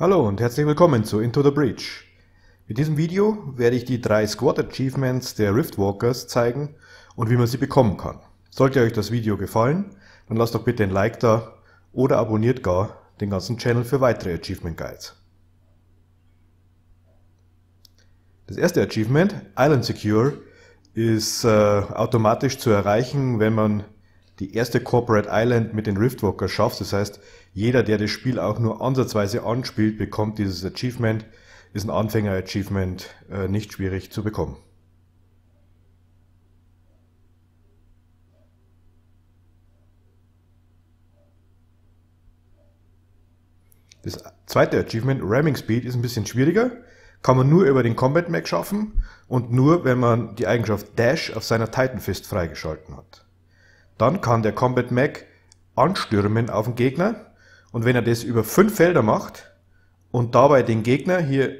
Hallo und herzlich willkommen zu Into the Breach. Mit diesem Video werde ich die drei Squad Achievements der Riftwalkers zeigen und wie man sie bekommen kann. Sollte euch das Video gefallen, dann lasst doch bitte ein Like da oder abonniert gar den ganzen Channel für weitere Achievement Guides. Das erste Achievement, Island Secure, ist äh, automatisch zu erreichen, wenn man die erste Corporate Island mit den Riftwalker schaffst, das heißt, jeder, der das Spiel auch nur ansatzweise anspielt, bekommt dieses Achievement, ist ein Anfänger-Achievement äh, nicht schwierig zu bekommen. Das zweite Achievement, Ramming Speed, ist ein bisschen schwieriger. Kann man nur über den Combat Mag schaffen und nur, wenn man die Eigenschaft Dash auf seiner Titan Fist freigeschalten hat dann kann der Combat Mac anstürmen auf den Gegner. Und wenn er das über fünf Felder macht und dabei den Gegner hier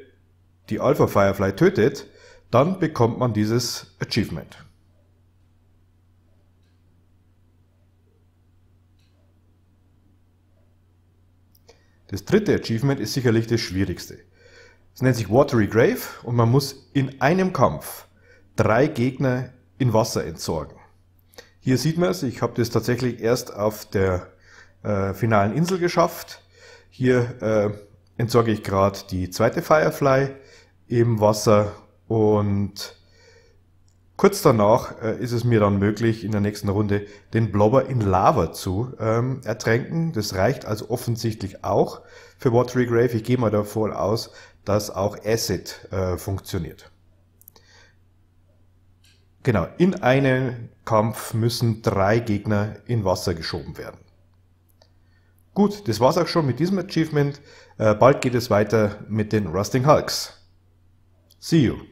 die Alpha Firefly tötet, dann bekommt man dieses Achievement. Das dritte Achievement ist sicherlich das schwierigste. Es nennt sich Watery Grave und man muss in einem Kampf drei Gegner in Wasser entsorgen. Hier sieht man es, ich habe das tatsächlich erst auf der äh, finalen Insel geschafft. Hier äh, entsorge ich gerade die zweite Firefly im Wasser und kurz danach äh, ist es mir dann möglich, in der nächsten Runde den Blobber in Lava zu ähm, ertränken. Das reicht also offensichtlich auch für Watery Grave. Ich gehe mal davon aus, dass auch Acid äh, funktioniert. Genau, in einen Kampf müssen drei Gegner in Wasser geschoben werden. Gut, das war's auch schon mit diesem Achievement. Äh, bald geht es weiter mit den Rusting Hulks. See you!